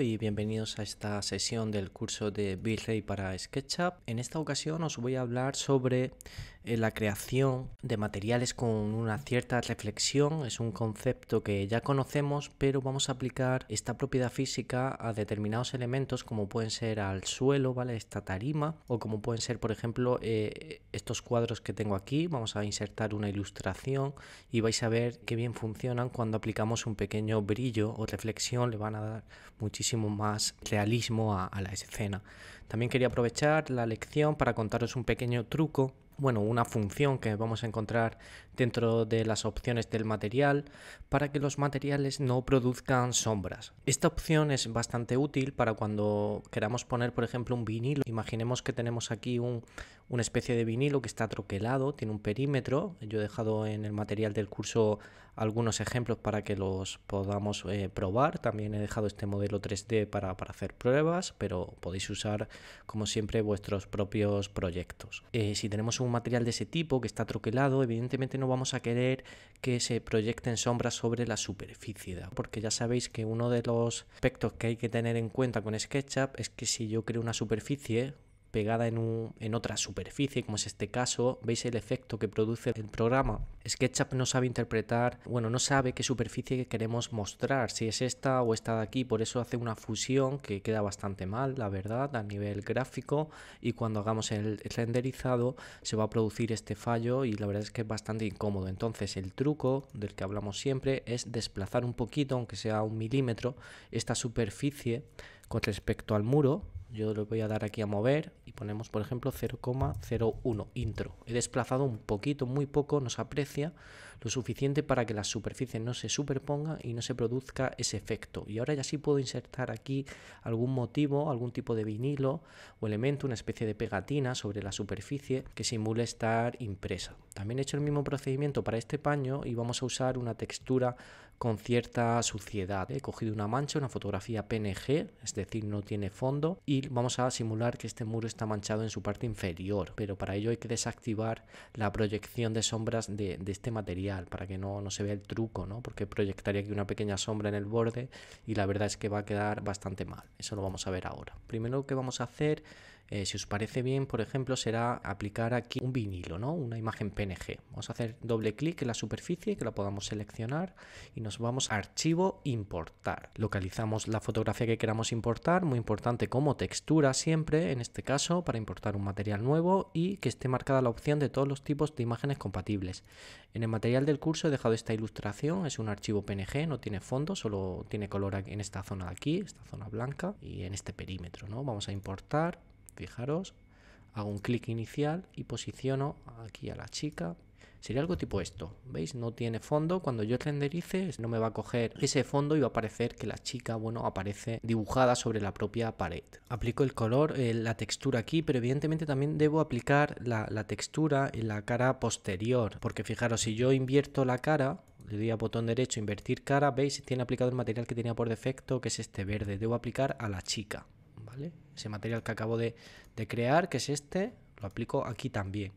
y bienvenidos a esta sesión del curso de rey para SketchUp. En esta ocasión os voy a hablar sobre eh, la creación de materiales con una cierta reflexión. Es un concepto que ya conocemos, pero vamos a aplicar esta propiedad física a determinados elementos como pueden ser al suelo, ¿vale? Esta tarima o como pueden ser, por ejemplo, eh, estos cuadros que tengo aquí. Vamos a insertar una ilustración y vais a ver qué bien funcionan cuando aplicamos un pequeño brillo o reflexión. Le van a dar más realismo a, a la escena. También quería aprovechar la lección para contaros un pequeño truco bueno, una función que vamos a encontrar dentro de las opciones del material para que los materiales no produzcan sombras. Esta opción es bastante útil para cuando queramos poner, por ejemplo, un vinilo. Imaginemos que tenemos aquí un, una especie de vinilo que está troquelado, tiene un perímetro. Yo he dejado en el material del curso algunos ejemplos para que los podamos eh, probar. También he dejado este modelo 3D para, hacer pruebas, pero podéis usar, como siempre, vuestros propios proyectos. Eh, si tenemos un un material de ese tipo que está troquelado, evidentemente no vamos a querer que se proyecten sombras sobre la superficie, porque ya sabéis que uno de los aspectos que hay que tener en cuenta con SketchUp es que si yo creo una superficie, pegada en, otra superficie, como es este caso, veis el efecto que produce el programa. SketchUp no sabe interpretar, bueno, no sabe qué superficie queremos mostrar, si es esta o esta de aquí, por eso hace una fusión que queda bastante mal, la verdad, a nivel gráfico, y cuando hagamos el renderizado se va a producir este fallo y la verdad es que es bastante incómodo. Entonces el truco del que hablamos siempre es desplazar un poquito, aunque sea un milímetro, esta superficie con respecto al muro yo lo voy a dar aquí a mover y ponemos, por ejemplo, 0,01 intro. He desplazado un poquito, muy poco, nos aprecia, lo suficiente para que la superficie no se superponga y no se produzca ese efecto. Y ahora ya sí puedo insertar aquí algún motivo, algún tipo de vinilo o elemento, una especie de pegatina sobre la superficie que simule estar impresa. También he hecho el mismo procedimiento para este paño y vamos a usar una textura con cierta suciedad. He cogido una mancha, una fotografía PNG, es decir, no tiene fondo, y vamos a simular que este muro está manchado en su parte inferior, pero para ello hay que desactivar la proyección de sombras de, este material, para que no, se vea el truco, ¿no? porque proyectaría aquí una pequeña sombra en el borde y la verdad es que va a quedar bastante mal. Eso lo vamos a ver ahora. Primero que vamos a hacer eh, si os parece bien, por ejemplo, será aplicar aquí un vinilo, ¿no? Una imagen PNG. Vamos a hacer doble clic en la superficie que la podamos seleccionar y nos vamos a archivo importar. Localizamos la fotografía que queramos importar, muy importante como textura siempre, en este caso, para importar un material nuevo y que esté marcada la opción de todos los tipos de imágenes compatibles. En el material del curso he dejado esta ilustración, es un archivo PNG, no tiene fondo, solo tiene color en esta zona de aquí, esta zona blanca y en este perímetro, ¿no? Vamos a importar Fijaros, hago un clic inicial y posiciono aquí a la chica. Sería algo tipo esto, ¿veis? No tiene fondo, cuando yo renderice no me va a coger ese fondo y va a parecer que la chica, bueno, aparece dibujada sobre la propia pared. Aplico el color, eh, la textura aquí, pero evidentemente también debo aplicar la, la textura en la cara posterior, porque fijaros, si yo invierto la cara, le doy a botón derecho, invertir cara, veis, tiene aplicado el material que tenía por defecto, que es este verde, debo aplicar a la chica. Ese material que acabo de, crear, que es este, lo aplico aquí también.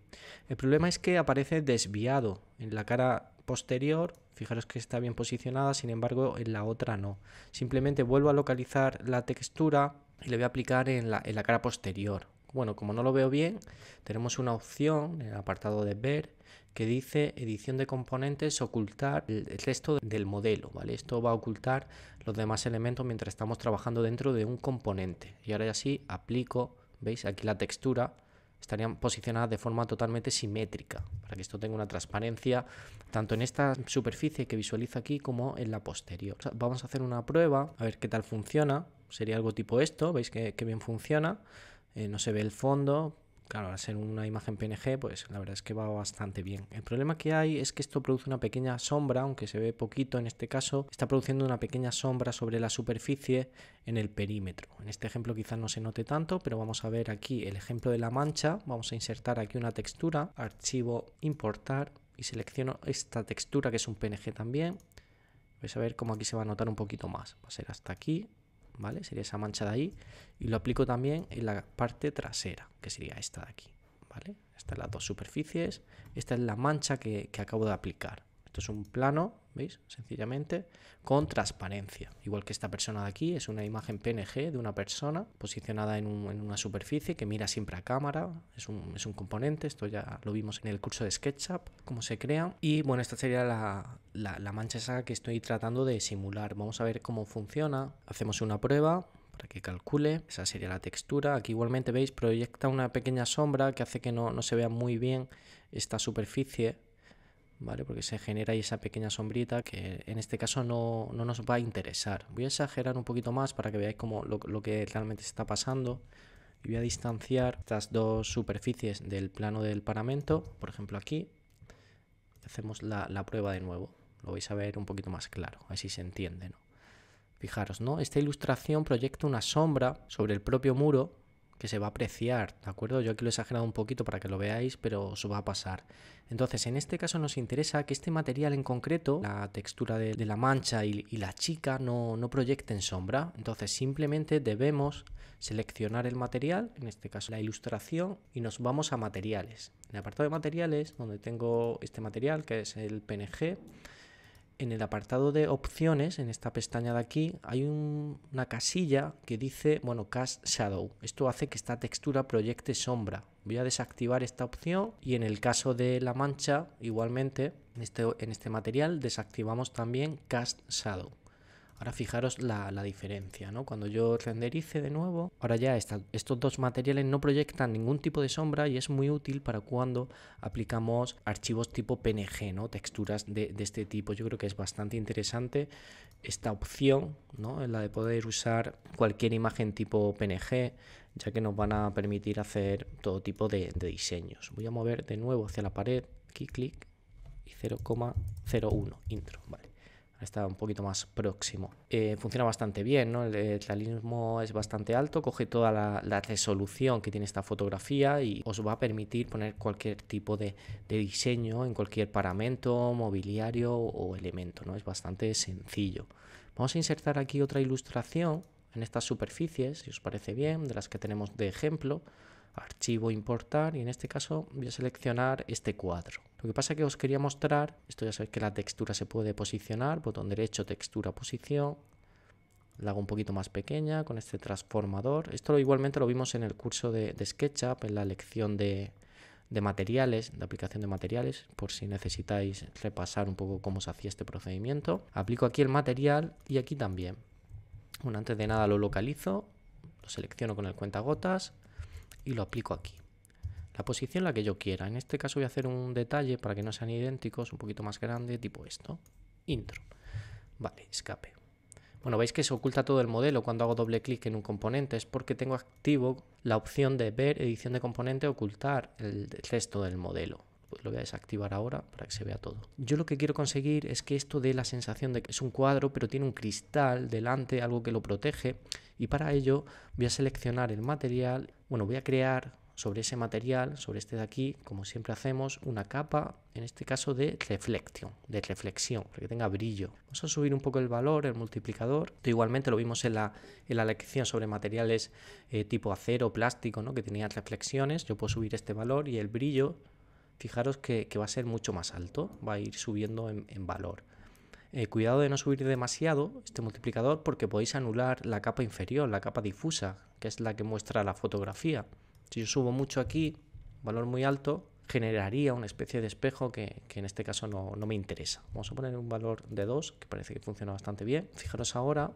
El problema es que aparece desviado en la cara posterior, fijaros que está bien posicionada, sin embargo en la otra no. Simplemente vuelvo a localizar la textura y le voy a aplicar en la, en la cara posterior. Bueno, como no lo veo bien, tenemos una opción en el apartado de ver que dice edición de componentes, ocultar el, texto resto del modelo, ¿vale? Esto va a ocultar los demás elementos mientras estamos trabajando dentro de un componente. Y ahora ya sí, aplico, ¿veis? Aquí la textura estarían posicionadas de forma totalmente simétrica, para que esto tenga una transparencia tanto en esta superficie que visualiza aquí como en la posterior. Vamos a hacer una prueba, a ver qué tal funciona. Sería algo tipo esto, veis que, bien funciona. Eh, no se ve el fondo, claro, al ser una imagen PNG, pues la verdad es que va bastante bien. El problema que hay es que esto produce una pequeña sombra, aunque se ve poquito en este caso, está produciendo una pequeña sombra sobre la superficie en el perímetro. En este ejemplo quizás no se note tanto, pero vamos a ver aquí el ejemplo de la mancha. Vamos a insertar aquí una textura, archivo, importar y selecciono esta textura que es un PNG también. Vais a ver cómo aquí se va a notar un poquito más. Va a ser hasta aquí, ¿vale? Sería esa mancha de ahí. Y lo aplico también en la parte trasera, que sería esta de aquí, ¿vale? Estas las dos superficies. Esta es la mancha que acabo de aplicar es un plano, ¿veis? Sencillamente, con transparencia. Igual que esta persona de aquí, es una imagen PNG de una persona posicionada en, una superficie que mira siempre a cámara. Es un, componente, esto ya lo vimos en el curso de SketchUp, cómo se crea. Y bueno, esta sería la, mancha esa que estoy tratando de simular. Vamos a ver cómo funciona. Hacemos una prueba, para que calcule. Esa sería la textura. Aquí igualmente veis, proyecta una pequeña sombra que hace que no se vea muy bien esta superficie porque se genera ahí esa pequeña sombrita que en este caso no, nos va a interesar. Voy a exagerar un poquito más para que veáis cómo lo, que realmente está pasando. Y voy a distanciar estas dos superficies del plano del paramento, por ejemplo aquí. Hacemos la, prueba de nuevo, lo vais a ver un poquito más claro, así se entiende, ¿no? Fijaros, ¿no? Esta ilustración proyecta una sombra sobre el propio muro que se va a apreciar, ¿de acuerdo? Yo aquí lo he exagerado un poquito para que lo veáis, pero os va a pasar. Entonces, en este caso nos interesa que este material en concreto, la textura de, la mancha y, la chica, no, no, proyecten sombra. Entonces, simplemente debemos seleccionar el material, en este caso la ilustración, y nos vamos a materiales. En el apartado de materiales, donde tengo este material, que es el PNG, en el apartado de opciones, en esta pestaña de aquí, hay una casilla que dice, bueno, Cast Shadow. Esto hace que esta textura proyecte sombra. Voy a desactivar esta opción y en el caso de la mancha, igualmente, este, en este material, desactivamos también Cast Shadow. Ahora fijaros la, diferencia, ¿no? Cuando yo renderice de nuevo, ahora ya estos dos materiales no proyectan ningún tipo de sombra y es muy útil para cuando aplicamos archivos tipo PNG, ¿no? Texturas de, este tipo. Yo creo que es bastante interesante esta opción, ¿no? La de poder usar cualquier imagen tipo PNG, ya que nos van a permitir hacer todo tipo de, diseños. Voy a mover de nuevo hacia la pared, aquí clic y 0,01 intro, vale está un poquito más próximo. Eh, funciona bastante bien, El, realismo es bastante alto, coge toda la, resolución que tiene esta fotografía y os va a permitir poner cualquier tipo de, de diseño en cualquier paramento, mobiliario o elemento, ¿no? Es bastante sencillo. Vamos a insertar aquí otra ilustración en estas superficies, si os parece bien, de las que tenemos de ejemplo archivo importar y en este caso voy a seleccionar este cuadro. Lo que pasa que os quería mostrar, esto ya sabéis que la textura se puede posicionar, botón derecho, textura, posición, la hago un poquito más pequeña con este transformador. Esto lo, igualmente lo vimos en el curso de, SketchUp, en la lección de, materiales, de aplicación de materiales, por si necesitáis repasar un poco cómo se hacía este procedimiento. Aplico aquí el material y aquí también. Bueno, antes de nada lo localizo, lo selecciono con el cuentagotas, y lo aplico aquí. La posición la que yo quiera. En este caso voy a hacer un detalle para que no sean idénticos, un poquito más grande, tipo esto. Intro. Vale, escape. Bueno, veis que se oculta todo el modelo cuando hago doble clic en un componente. Es porque tengo activo la opción de ver edición de componente, ocultar el resto del modelo. Pues lo voy a desactivar ahora para que se vea todo. Yo lo que quiero conseguir es que esto dé la sensación de que es un cuadro, pero tiene un cristal delante, algo que lo protege. Y para ello voy a seleccionar el material, bueno, voy a crear sobre ese material, sobre este de aquí, como siempre hacemos, una capa, en este caso de reflexión, de reflexión, para que tenga brillo. Vamos a subir un poco el valor, el multiplicador. igualmente lo vimos en la, en la lección sobre materiales eh, tipo acero, plástico, ¿no? que tenían reflexiones. Yo puedo subir este valor y el brillo fijaros que, va a ser mucho más alto, va a ir subiendo en, valor. Eh, cuidado de no subir demasiado este multiplicador porque podéis anular la capa inferior, la capa difusa, que es la que muestra la fotografía. Si yo subo mucho aquí, valor muy alto, generaría una especie de espejo que, en este caso no, no, me interesa. Vamos a poner un valor de 2, que parece que funciona bastante bien. Fijaros ahora,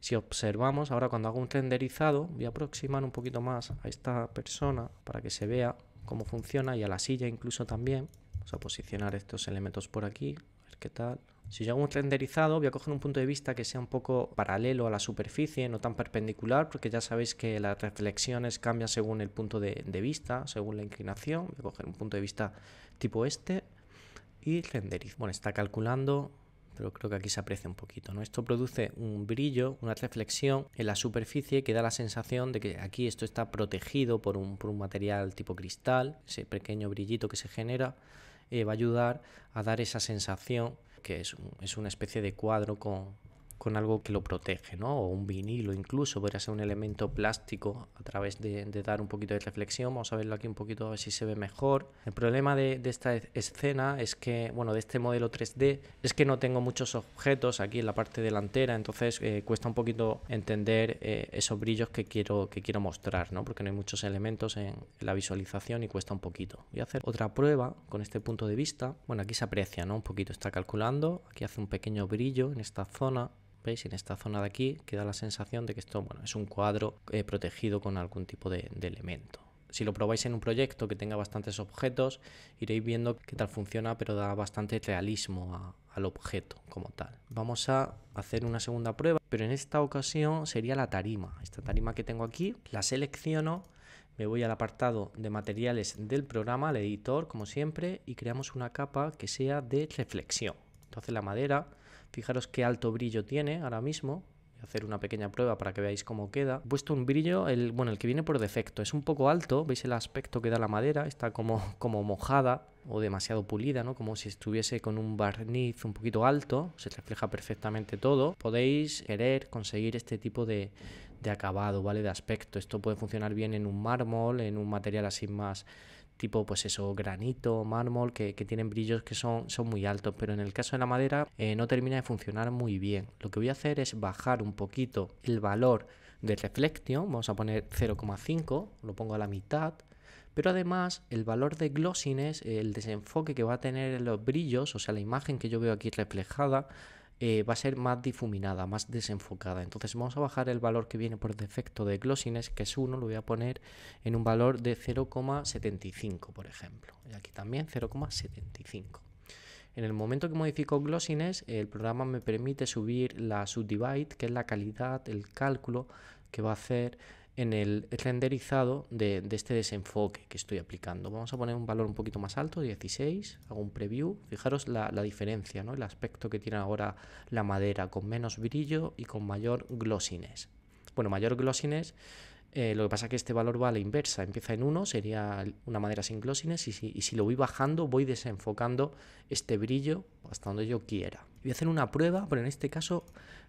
si observamos, ahora cuando hago un renderizado, voy a aproximar un poquito más a esta persona para que se vea cómo funciona y a la silla incluso también. Vamos a posicionar estos elementos por aquí, a ver qué tal. Si yo hago un renderizado, voy a coger un punto de vista que sea un poco paralelo a la superficie, no tan perpendicular, porque ya sabéis que las reflexiones cambian según el punto de, vista, según la inclinación. Voy a coger un punto de vista tipo este y renderizo. Bueno, está calculando pero creo que aquí se aprecia un poquito. ¿no? Esto produce un brillo, una reflexión en la superficie que da la sensación de que aquí esto está protegido por un, material tipo cristal, ese pequeño brillito que se genera. Eh, va a ayudar a dar esa sensación que es una especie de cuadro con, con algo que lo protege, ¿no? O un vinilo incluso, podría ser un elemento plástico a través de, dar un poquito de reflexión. Vamos a verlo aquí un poquito a ver si se ve mejor. El problema de, esta escena es que, bueno, de este modelo 3D, es que no tengo muchos objetos aquí en la parte delantera, entonces eh, cuesta un poquito entender eh, esos brillos que quiero, que quiero mostrar, ¿no? Porque no hay muchos elementos en la visualización y cuesta un poquito. Voy a hacer otra prueba con este punto de vista. Bueno, aquí se aprecia, ¿no? Un poquito está calculando, aquí hace un pequeño brillo en esta zona en esta zona de aquí, que da la sensación de que esto es un cuadro eh, protegido con algún tipo de, elemento. Si lo probáis en un proyecto que tenga bastantes objetos, iréis viendo qué tal funciona, pero da bastante realismo al objeto como tal. Vamos a hacer una segunda prueba, pero en esta ocasión sería la tarima. Esta tarima que tengo aquí, la selecciono, me voy al apartado de materiales del programa, al editor, como siempre, y creamos una capa que sea de reflexión. Entonces la madera Fijaros qué alto brillo tiene ahora mismo. Voy a hacer una pequeña prueba para que veáis cómo queda. He puesto un brillo, el, bueno, el que viene por defecto. Es un poco alto, veis el aspecto que da la madera, está como, como mojada o demasiado pulida, ¿no? Como si estuviese con un barniz un poquito alto, se refleja perfectamente todo. Podéis querer conseguir este tipo de, de acabado, ¿vale? De aspecto. Esto puede funcionar bien en un mármol, en un material así más tipo pues eso, granito, mármol, que, que tienen brillos que son, son, muy altos, pero en el caso de la madera eh, no termina de funcionar muy bien. Lo que voy a hacer es bajar un poquito el valor de reflection, vamos a poner 0,5, lo pongo a la mitad, pero además el valor de glossiness, el desenfoque que va a tener los brillos, o sea, la imagen que yo veo aquí reflejada, eh, va a ser más difuminada, más desenfocada. Entonces vamos a bajar el valor que viene por defecto de glossiness, que es 1, lo voy a poner en un valor de 0,75, por ejemplo. Y aquí también 0,75. En el momento que modifico glossiness, el programa me permite subir la subdivide, que es la calidad, el cálculo que va a hacer en el renderizado de, este desenfoque que estoy aplicando. Vamos a poner un valor un poquito más alto, 16, hago un preview. Fijaros la, diferencia, el aspecto que tiene ahora la madera, con menos brillo y con mayor glossiness. Bueno, mayor glossiness, eh, lo que pasa es que este valor va a la inversa, empieza en 1, sería una madera sin glossiness, y y si lo voy bajando voy desenfocando este brillo hasta donde yo quiera. Voy a hacer una prueba, pero en este caso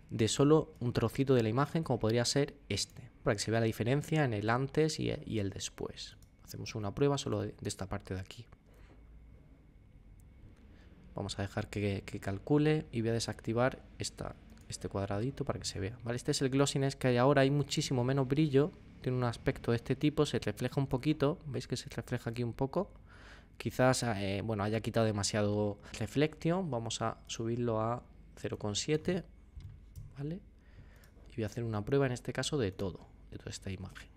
de solo un trocito de la imagen, como podría ser este para que se vea la diferencia en el antes y, el después. Hacemos una prueba solo de, esta parte de aquí. Vamos a dejar que, calcule y voy a desactivar esta, este cuadradito para que se vea. ¿vale? Este es el glossiness que hay ahora, hay muchísimo menos brillo, tiene un aspecto de este tipo, se refleja un poquito, veis que se refleja aquí un poco. Quizás eh, bueno, haya quitado demasiado reflection, vamos a subirlo a 0,7, Y voy a hacer una prueba en este caso de todo de toda esta imagen.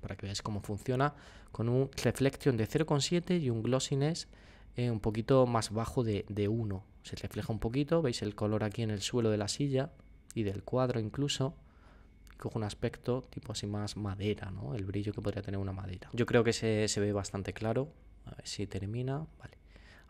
Para que veáis cómo funciona con un reflection de 0,7 y un glossiness eh, un poquito más bajo de, de 1. Se refleja un poquito, veis el color aquí en el suelo de la silla y del cuadro incluso con un aspecto tipo así más madera, ¿no? El brillo que podría tener una madera. Yo creo que se, se ve bastante claro. A ver si termina. Vale.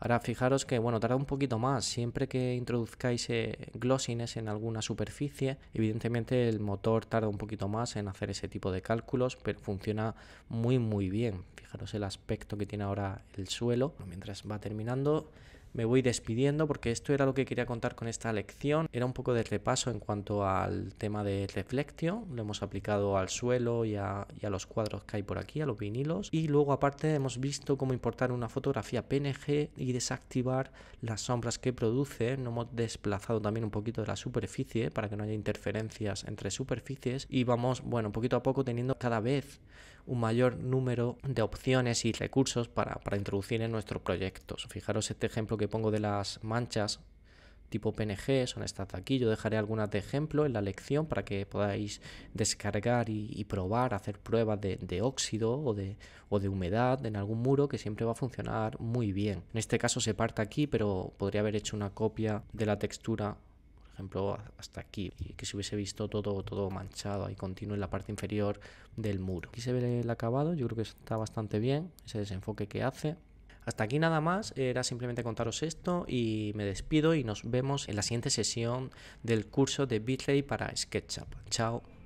Ahora fijaros que, bueno, tarda un poquito más. Siempre que introduzcáis eh, glossines en alguna superficie, evidentemente el motor tarda un poquito más en hacer ese tipo de cálculos, pero funciona muy muy bien. Fijaros el aspecto que tiene ahora el suelo mientras va terminando me voy despidiendo porque esto era lo que quería contar con esta lección. Era un poco de repaso en cuanto al tema de reflectio. Lo hemos aplicado al suelo y a, los cuadros que hay por aquí, a los vinilos. Y luego aparte hemos visto cómo importar una fotografía PNG y desactivar las sombras que produce. No hemos desplazado también un poquito de la superficie para que no haya interferencias entre superficies. Y vamos, bueno, poquito a poco teniendo cada vez un mayor número de opciones y recursos para, para introducir en nuestros proyectos. Fijaros este ejemplo que pongo de las manchas tipo PNG, son estas aquí. Yo dejaré algunas de ejemplo en la lección para que podáis descargar y, probar, hacer pruebas de, óxido o de, o de, humedad en algún muro que siempre va a funcionar muy bien. En este caso se parte aquí, pero podría haber hecho una copia de la textura ejemplo, hasta aquí, y que se hubiese visto todo, todo manchado y continuo en la parte inferior del muro. Aquí se ve el acabado, yo creo que está bastante bien, ese desenfoque que hace. Hasta aquí nada más, era simplemente contaros esto y me despido y nos vemos en la siguiente sesión del curso de beatley para SketchUp. Chao.